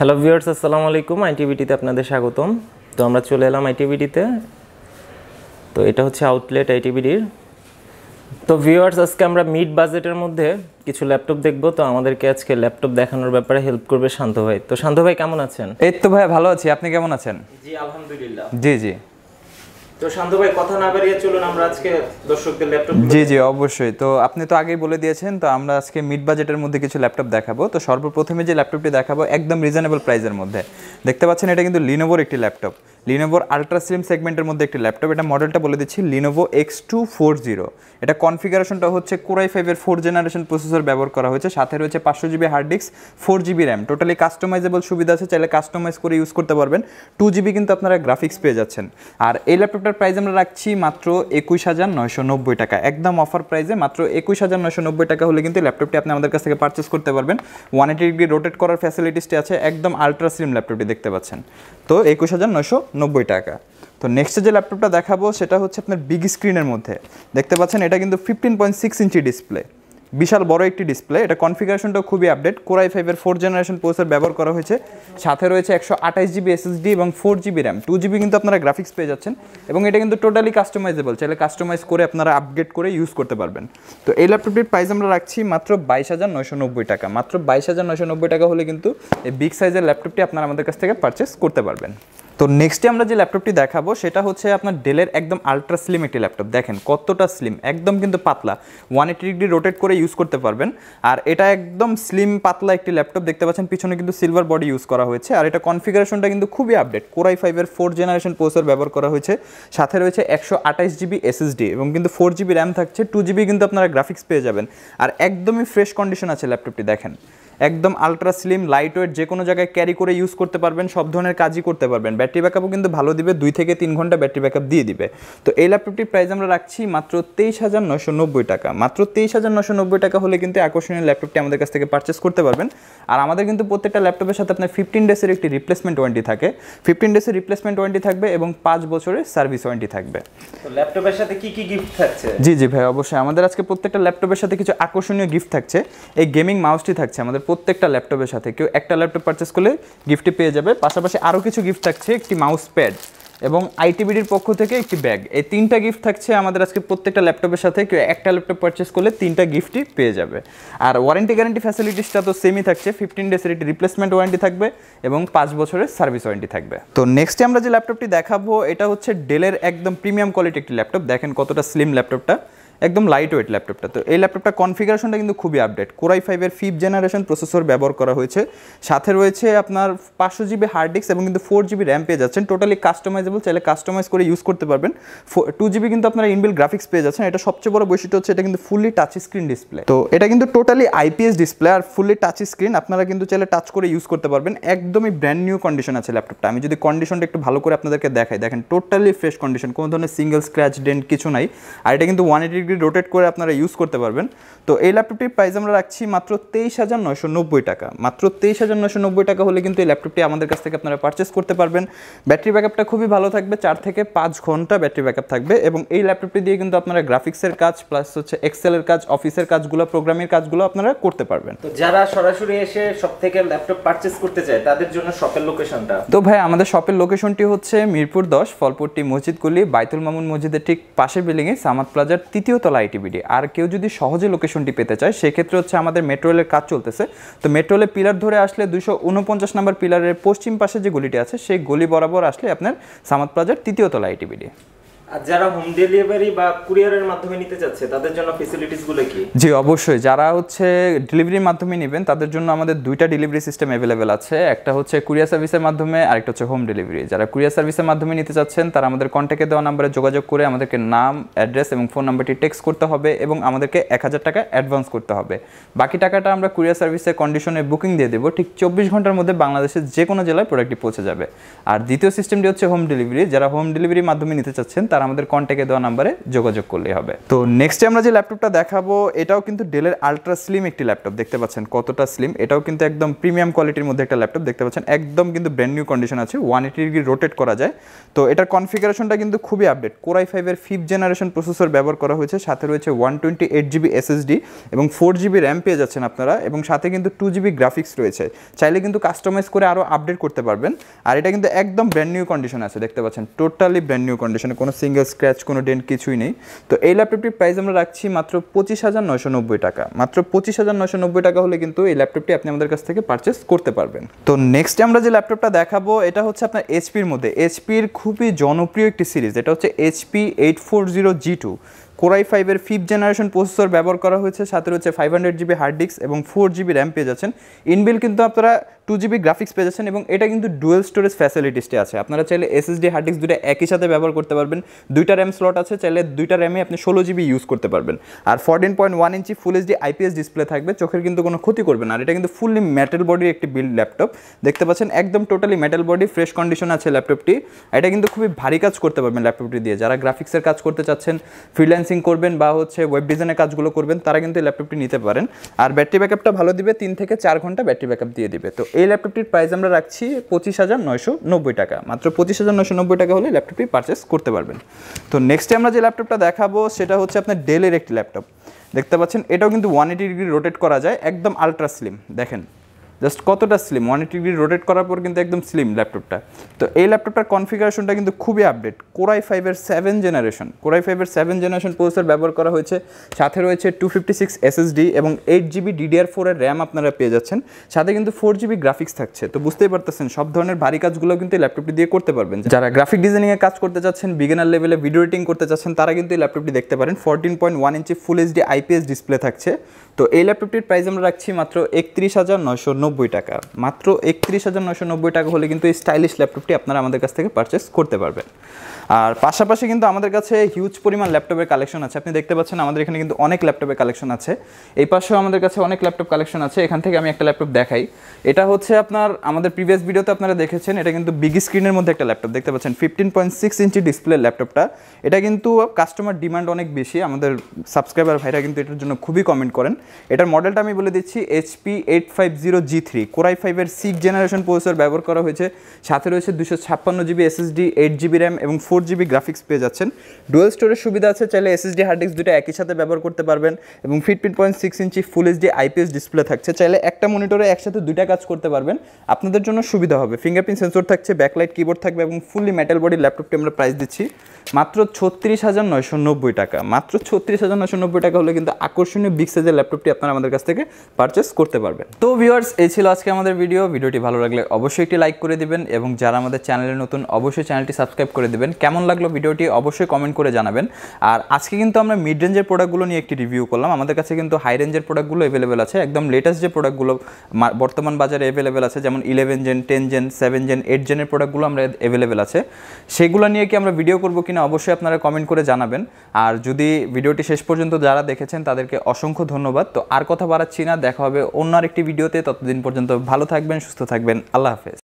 hello viewers আসসালামু আলাইকুম আইটিভিটিতে আপনাদের স্বাগতম তো আমরা চলে এলাম আইটিভিটিতে তো এটা হচ্ছে আউটলেট আইটিভিডির তো ভিউয়ার্স আজকে আমরা মিড বাজেটের মধ্যে কিছু ল্যাপটপ দেখব তো আমাদেরকে আজকে ল্যাপটপ দেখানোর ব্যাপারে হেল্প করবে শান্ত ভাই তো শান্ত ভাই কেমন আছেন এই তো ভাই ভালো আছি আপনি কেমন আছেন জি আলহামদুলিল্লাহ জি জি জি জি অবশ্যই তো আপনি তো আগেই বলে দিয়েছেন তো আমরা আজকে মিড বাজেটের মধ্যে কিছু ল্যাপটপ দেখাবো তো সর্বপ্রথমে যে ল্যাপটপটি দেখাবো একদম রিজনেবল মধ্যে দেখতে পাচ্ছেন এটা কিন্তু লিনোভোর একটি ল্যাপটপ লিনোভোর আলট্রা স্লিম সেগমেন্টের মধ্যে একটি ল্যাপটপ এটা মডেলটা বলে দিচ্ছি Lenovo X two four zero এটা কনফিগারেশনটা হচ্ছে কোরাই ফাইভের ফোর জেনারেশন প্রসেসর ব্যবহার করা হয়েছে সাথে রয়েছে পাঁচশো GB hard disk four GB RAM totally customisable সুবিধা আছে চাইলে কাস্টমাইজ করে ইউজ করতে পারবেন টু জিবি কিন্তু আপনারা গ্রাফিক্স পেয়ে যাচ্ছেন আর এই ল্যাপটপটার প্রাইস আমরা রাখছি মাত্র একুশ হাজার নয়শো নব্বই টাকা একদম অফার প্রাইসে মাত্র একুশ হাজার নয়শো নব্বই টাকা হলে কিন্তু ল্যাপটপটি আপনি আমাদের কাছ থেকে পারচেস করতে পারবেন ওয়ান এইটি ডিগ্রি রোটেট করার ফ্যাসিলিটিসটি আছে একদম আলট্রা স্লিম ল্যাপটপটি দেখতে পাচ্ছেন তো একুশ হাজার নয়শো নব্বই টাকা তো নেক্সটে যে ল্যাপটপটা দেখাবো সেটা হচ্ছে আপনার বিগ স্ক্রিনের মধ্যে দেখতে পাচ্ছেন এটা কিন্তু fifteen point six inch display বিশাল বড় একটি ডিসপ্লে এটা কনফিগারেশনটাও খুবই আপডেট কোরআই ফাইভের ফোর জেনারেশন প্রসেসর ব্যবহার করা হয়েছে সাথে রয়েছে একশো আঠাশ জিবি এসএসডি এবং four GB RAM two GB কিন্তু আপনারা গ্রাফিক্স পেয়ে যাচ্ছেন এবং এটা কিন্তু টোটালি কাস্টমাইজেবল চাইলে কাস্টমাইজ করে আপনারা আপডেট করে ইউজ করতে পারবেন তো এই ল্যাপটপটির প্রাইস আমরা রাখছি মাত্র বাইশ হাজার নয়শো নব্বই টাকা মাত্র বাইশ হাজার নয়শো নব্বই টাকা হলে কিন্তু এই বিগ সাইজের ল্যাপটপটি আপনারা আমাদের কাছ থেকে পারচেস করতে পারবেন তো নেক্সটে আমরা যে ল্যাপটপটি দেখাবো সেটা হচ্ছে আপনার ডেলের একদম আলট্রা স্লিম একটি ল্যাপটপ দেখেন কতটা স্লিম একদম কিন্তু পাতলা ওয়ান এইটি ডিগ্রি রোটেট করে ইউজ করতে পারবেন আর এটা একদম স্লিম পাতলা একটি ল্যাপটপ দেখতে পাচ্ছেন পিছনে কিন্তু সিলভার বডি ইউজ করা হয়েছে আর এটা কনফিগারেশনটা কিন্তু খুবই আপডেট কোরাই ফাইভের ফোর জেনারেশন পোসার ব্যবহার করা হয়েছে সাথে রয়েছে একশো আঠাশ জিবি এসএসডি এবং কিন্তু ফোর জিবি র্যাম থাকছে টু জিবি কিন্তু আপনারা গ্রাফিক্স পেয়ে যাবেন আর একদমই ফ্রেশ কন্ডিশন আছে ল্যাপটপটি দেখেন একদম আলট্রা স্লিম লাইট ওয়েট যে কোনো জায়গায় ক্যারি করে ইউজ করতে পারবেন সব ধরনের কাজই করতে পারবেন ব্যাটারি ব্যাকআপও কিন্তু ভালো দিবে দুই থেকে তিন ঘন্টা ব্যাটারি ব্যাকআপ দিয়ে দিবে তো এই ল্যাপটপটির প্রাইস আমরা রাখছি মাত্র তেইশ হাজার নশো নব্বই টাকা মাত্র তেইশ হাজার নশো নব্বই টাকা হলে কিন্তু আকর্ষণীয় ল্যাপটপটি আমাদের কাছ থেকে পারচেস করতে পারবেন আর আমাদের কিন্তু প্রত্যেকটা ল্যাপটপের সাথে আপনার ফিফটিন ডেসের একটি রিপ্লেসমেন্ট ওয়ারেন্টি থাকে ফিফটিন ডেসের রিপ্লেসমেন্ট ওয়ারেন্টি থাকবে এবং পাঁচ বছরের সার্ভিস ওয়ারেন্টি থাকবে তো ল্যাপটপের সাথে কি কি গিফট থাকছে জি জি ভাই অবশ্যই আমাদের আজকে প্রত্যেকটা ল্যাপটপের সাথে কিছু আকর্ষণীয় গিফট থাকছে এই গেমিং মাউসটি থাকছে আমাদের প্রত্যেকটা ল্যাপটপের সাথে কেউ একটা ল্যাপটপ পারচেস করলে গিফটটি পেয়ে যাবে পাশাপাশি আরও কিছু গিফট থাকছে একটি মাউস প্যাড এবং আইটিবিডির পক্ষ থেকে একটি ব্যাগ এই তিনটা গিফট থাকছে আমাদের আজকে প্রত্যেকটা ল্যাপটপের সাথে কেউ একটা ল্যাপটপ পারচেস করলে তিনটা গিফটই পেয়ে যাবে আর ওয়ারেন্টি গ্যারেন্টি ফ্যাসিলিটিসটা তো সেমই থাকছে ফিফটিন ডেজের একটি রিপ্লেসমেন্ট ওয়ারেন্টি থাকবে এবং পাঁচ বছরের সার্ভিস ওয়ারেন্টি থাকবে তো নেক্সটে আমরা যে ল্যাপটপটি দেখাবো এটা হচ্ছে ডেলের একদম প্রিমিয়াম কোয়ালিটি একটি ল্যাপটপ দেখেন কতটা স্লিম ল্যাপটপটা একদম লাইট ওয়েট ল্যাপটপটা তো এই ল্যাপটপটা কনফিগারেশনটা কিন্তু খুবই আপডেট কোরাই ফাইভের ফিফ জেনারেশন প্রসেসর ব্যবহার করা হয়েছে সাথে রয়েছে আপনার পাঁচশো জিবি হার্ড ডিস্ক এবং কিন্তু ফোর জিবি র্যাম পেয়ে যাচ্ছেন টোটালি কাস্টমাইজেবল চাইলে কাস্টমাইজ করে ইউজ করতে পারবেন টু জিবি কিন্তু আপনারা ইনবিল গ্রাফিক্স পেয়ে যাচ্ছেন এটা সবচেয়ে বড় বৈশিষ্ট্য হচ্ছে এটা কিন্তু ফুললি টাচ স্ক্রিন ডিসপ্লে তো এটা কিন্তু টোটালি আইপিএস ডিসপ্লে আর ফুললি টাচ স্ক্রিন আপনারা কিন্তু চাইলে টাচ করে ইউজ করতে পারবেন একদমই ব্র্যান্ড নিউ কন্ডিশন আছে ল্যাপটপটা আমি যদি কন্ডিশনটা একটু ভালো করে আপনাদেরকে দেখাই দেখেন টোটালি ফ্রেশ কন্ডিশন কোনো ধরনের সিঙ্গেল স্ক্র্যাচ ডেন্ট কিছু নাই আর এটা কিন্তু ওয়ান এইটি ডিগ্রি রোটেট করে আপনারা ইউজ করতে পারবেন তো এই ল্যাপটপটির প্রাইস আমরা রাখছি মাত্র তেইশ হাজার নয়শো নব্বই টাকা মাত্র তেইশ হাজার নয়শো নব্বই টাকা হলে কিন্তু এই ল্যাপটপটি আমাদের কাছ থেকে আপনারা পারচেস করতে পারবেন ব্যাটারি ব্যাকআপটা খুবই ভালো থাকবে চার থেকে পাঁচ ঘন্টা ব্যাটারি ব্যাকআপ থাকবে এবং এই ল্যাপটপটি দিয়ে কিন্তু আপনারা গ্রাফিক্সের কাজ প্লাস হচ্ছে এক্সেলের কাজ অফিসের কাজগুলো প্রোগ্রামের কাজগুলো আপনারা করতে পারবেন তো যারা সরাসরি এসে সব থেকে ল্যাপটপ পারচেস করতে চায় তাদের জন্য শপের লোকেশনটা তো ভাই আমাদের শপের লোকেশনটি হচ্ছে মিরপুর দশ ফলপট্টি মসজিদগুলি বাইতুল মামুন মসজিদের ঠিক পাশের বিল্ডিংয়ে সামাদ প্লাজার তৃতীয় তলা আইটিবিডি আর কেউ যদি সহজে লোকেশনটি পেতে চায় সেক্ষেত্রে হচ্ছে আমাদের মেট্রোলের কাজ চলতেছে তো মেট্রো পিলার ধরে আসলে দুশো উনপঞ্চাশ নম্বর পিলারের পশ্চিম পাশে যে গলিটি আছে সেই গলি বরাবর আসলে আপনার সামাদ প্লাজার তৃতীয় তলা আইটিবিডি আর যারা হোম ডেলিভারি বা কুরিয়ারের মাধ্যমে নিতে চাচ্ছে তাদের জন্য ফেসিলিটিসগুলো কি জি অবশ্যই যারা হচ্ছে ডেলিভারির মাধ্যমে নেবেন তাদের জন্য আমাদের দুইটা ডেলিভারি সিস্টেম অ্যাভেলেবেল আছে একটা হচ্ছে কুরিয়ার সার্ভিসের মাধ্যমে আরেকটা হচ্ছে হোম ডেলিভারি যারা কুরিয়ার সার্ভিসের মাধ্যমে নিতে চাচ্ছেন তারা আমাদের কন্টাক্টে দেওয়া নাম্বারে যোগাযোগ করে আমাদেরকে নাম অ্যাড্রেস এবং ফোন নাম্বারটি টেক্সট করতে হবে এবং আমাদেরকে এক হাজার টাকা অ্যাডভান্স করতে হবে বাকি টাকাটা আমরা কুরিয়ার সার্ভিসের কন্ডিশনে বুকিং দিয়ে দেবো ঠিক চব্বিশ ঘন্টার মধ্যে বাংলাদেশের যে কোনো জেলায় প্রোডাক্টটি পৌঁছে যাবে আর দ্বিতীয় সিস্টেমটি হচ্ছে হোম ডেলিভারি যারা হোম ডেলিভারির মাধ্যমে নিতে চাচ্ছেন তারা তারা আমাদের কন্ট্যাক্টে দেওয়া নাম্বারে যোগাযোগ করলেই হবে তো নেক্সটে আমরা যে ল্যাপটপটা দেখাবো এটাও কিন্তু ডেলের আলট্রা স্লিম একটি ল্যাপটপ দেখতে পাচ্ছেন কতটা স্লিম এটাও কিন্তু একদম প্রিমিয়াম কোয়ালিটির মধ্যে একটা ল্যাপটপ দেখতে পাচ্ছেন একদম কিন্তু ব্র্যান্ড নিউ কন্ডিশন আছে ওয়ান এইটি ডিগ্রি রোটেট করা যায় তো এটার কনফিগারেশনটা কিন্তু খুবই আপডেট কোরাই ফাইভের ফিফ জেনারেশন প্রসেসর ব্যবহার করা হয়েছে সাথে রয়েছে one twenty eight GB SSD এবং ফোর জিবি র্যাম পেয়ে যাচ্ছেন আপনারা এবং সাথে কিন্তু টু জিবি গ্রাফিক্স রয়েছে চাইলে কিন্তু কাস্টমাইজ করে আরও আপডেট করতে পারবেন আর এটা কিন্তু একদম ব্র্যান্ড নিউ কন্ডিশন আছে দেখতে পাচ্ছেন টোটালি ব্র্যান্ড নিউ কন্ডিশনে কোনো সিং সিঙ্গেল স্ক্র্যাচ কোনো ডেন্ট কিছুই নেই তো এই ল্যাপটপটির প্রাইস আমরা রাখছি মাত্র পঁচিশ হাজার নয়শো নব্বই টাকা মাত্র পঁচিশ হাজার নয়শো নব্বই টাকা হলে কিন্তু এই ল্যাপটপটি আপনি আমাদের কাছ থেকে পারচেস করতে পারবেন তো নেক্সট আমরা যে ল্যাপটপটা দেখাবো এটা হচ্ছে আপনার এইচপির মধ্যে এইচপির খুবই জনপ্রিয় একটি সিরিজ এটা হচ্ছে HP eight four zero G two core i ফাইভের ফিফথ জেনারেশন প্রসেসর ব্যবহার করা হয়েছে সাথে রয়েছে five hundred GB hard disk এবং ফোর জিবি র্যাম পেয়ে যাচ্ছেন ইনবিল কিন্তু আপনারা টু জিবি গ্রাফিক্স পেয়েছেন এবং এটা কিন্তু ডুয়েল স্টোরেজ ফ্যাসিলিটিসটি আছে আপনারা চাইলে এসএসডি হার্ড ডিস্ক দুটো একই সাথে ব্যবহার করতে পারবেন দুইটা র্যাম স্লট আছে চাইলে দুইটা র্যামে আপনি ষোলো জিবি ইউজ করতে পারবেন আর fourteen point one inch full HD IPS display থাকবে চোখের কিন্তু কোনো ক্ষতি করবে না আর এটা কিন্তু ফুললি মেটাল বডির একটি বিল্ড ল্যাপটপ দেখতে পাচ্ছেন একদম totally metal body fresh condition আছে ল্যাপটপটি এটা কিন্তু খুবই ভারী কাজ করতে পারবেন ল্যাপটপটি দিয়ে যারা গ্রাফিক্সের কাজ করতে চাচ্ছেন ফ্রিল্যান্সিং করবেন বা হচ্ছে ওয়েব ডিজাইনের কাজগুলো করবেন তারা কিন্তু ল্যাপটপটি নিতে পারেন আর ব্যাটারি ব্যাকআপটা ভালো দিবে তিন থেকে চার ঘন্টা ব্যাটারি ব্যাকআপ দিয়ে দিবে তো এই ল্যাপটপটির প্রাইস আমরা রাখছি পঁচিশ হাজার নয়শো নব্বই টাকা মাত্র পঁচিশ হাজার নয়শো নব্বই টাকা হলে ল্যাপটপটি পারচেস করতে পারবেন তো নেক্সটে আমরা যে ল্যাপটপটা দেখাবো সেটা হচ্ছে আপনার ডেলের একটি ল্যাপটপ দেখতে পাচ্ছেন এটাও কিন্তু ওয়ান এইটি ডিগ্রি রোটেট করা যায় একদম আলট্রা স্লিম দেখেন জাস্ট কতটা slim one eighty degree rotate করার পর কিন্তু একদম স্লিম ল্যাপটপটা তো এই ল্যাপটপটার কনফিগারেশনটা কিন্তু খুবই আপডেট কোরাই ফাইভের সেভেন জেনারেশন কোরাই ফাইভের সেভেন জেনারেশন প্রসেসর ব্যবহার করা হয়েছে সাথে রয়েছে টু ফিফটি সিক্স এসএসডি এবং এইট জিবি ডিডিআর ফোরের র্যাম আপনারা পেয়ে যাচ্ছেন সাথে কিন্তু ফোর জিবি গ্রাফিক্স থাকছে তো বুঝতেই পারতেছেন সব ধরনের ভারী কাজগুলো কিন্তু এই ল্যাপটপটি দিয়ে করতে পারবেন যারা গ্রাফিক ডিজাইনিংয়ে কাজ করতে চাচ্ছেন বিগিনার লেভেলে ভিডিও এডিটিং করতে চাচ্ছেন তারা কিন্তু এই ল্যাপটপটি দেখতে পারেন fourteen point one inch full HD IPS display থাকছে তো এই ল্যাপটপটির প্রাইস আমরা রাখছি মাত্র একত্রিশ হাজার নয়শো নব্বই টাকা মাত্র একত্রিশ হাজার নয়শো নব্বই টাকা হলে কিন্তু এই স্টাইলিশ ল্যাপটপটি আপনারা আমাদের কাছ থেকে পারচেস করতে পারবেন আর পাশাপাশি কিন্তু আমাদের কাছে হিউজ পরিমাণ ল্যাপটপের কালেকশন আছে আপনি দেখতে পাচ্ছেন আমাদের এখানে কিন্তু অনেক ল্যাপটপের কালেকশন আছে এই পাশেও আমাদের কাছে অনেক ল্যাপটপ কালেকশন আছে এখান থেকে আমি একটা ল্যাপটপ দেখাই এটা হচ্ছে আপনার আমাদের প্রিভিয়াস ভিডিওতে আপনারা দেখেছেন এটা কিন্তু বিগ স্ক্রিনের মধ্যে একটা ল্যাপটপ দেখতে পাচ্ছেন fifteen point six inch display ল্যাপটপটা এটা কিন্তু কাস্টমার ডিমান্ড অনেক বেশি আমাদের সাবস্ক্রাইবার ভাইরা কিন্তু এটার জন্য খুবই কমেন্ট করেন এটার মডেলটা আমি বলে দিচ্ছি HP eight five zero G three core i ফাইভের সিক্স জেনারেশন প্রসেসর ব্যবহার করা হয়েছে সাথে রয়েছে দুশো ছাপ্পান্ন GB SSD eight GB RAM এবং ফোর জিবি গ্রাফিক্স পেয়ে যাচ্ছেন ডুয়েল স্টোরের সুবিধা আছে চাইলে এসএসডি হার্ড ডিস্ক দুটো একই সাথে ব্যবহার করতে পারবেন এবং fifteen point six inch full HD IPS display থাকছে চাইলে একটা মনিটরে একসাথে দুইটা কাজ করতে পারবেন আপনাদের জন্য সুবিধা হবে ফিঙ্গারপ্রিন্ট সেন্সর থাকছে ব্যাকলাইট কিবোর্ড থাকবে এবং ফুললি মেটাল বডি ল্যাপটপটি আমরা প্রাইস দিচ্ছি মাত্র ছত্রিশ হাজার নয়শো নব্বই টাকা মাত্র ছত্রিশ হাজার নয়শো নব্বই টাকা হলে কিন্তু আকর্ষণীয় বিগ সাইজের ল্যাপটপটি আপনারা আমাদের কাছ থেকে পারচেস করতে পারবেন তো ভিওয়ার্স এই ছিল আজকে আমাদের ভিডিও ভিডিওটি ভালো লাগলে অবশ্যই একটি লাইক করে দিবেন এবং যারা আমাদের চ্যানেলে নতুন অবশ্যই চ্যানেলটি সাবস্ক্রাইব করে দিবেন কেমন লাগলো ভিডিওটি অবশ্যই কমেন্ট করে জানাবেন আর আজকে কিন্তু আমরা মিড রেঞ্জের প্রোডাক্টগুলো নিয়ে একটি রিভিউ করলাম আমাদের কাছে কিন্তু হাই রেঞ্জের প্রোডাক্টগুলো অ্যাভেলেবেল আছে একদম লেটেস্ট যে প্রোডাক্টগুলো বর্তমান বাজারে অ্যাভেলেবেল আছে যেমন eleven gen ten gen seven gen eight জেনের প্রোডাক্টগুলো আমরা অ্যাভেলেবেল আছে সেগুলো নিয়ে কি আমরা ভিডিও করবো কিনা অবশ্যই আপনারা কমেন্ট করে জানাবেন আর যদি ভিডিওটি শেষ পর্যন্ত যারা দেখেছেন তাদেরকে অসংখ্য ধন্যবাদ তো আর কথা বাড়াচ্ছি না দেখা হবে অন্য আরেকটি ভিডিওতে ততদিন পর্যন্ত ভালো থাকবেন সুস্থ থাকবেন আল্লাহ হাফেজ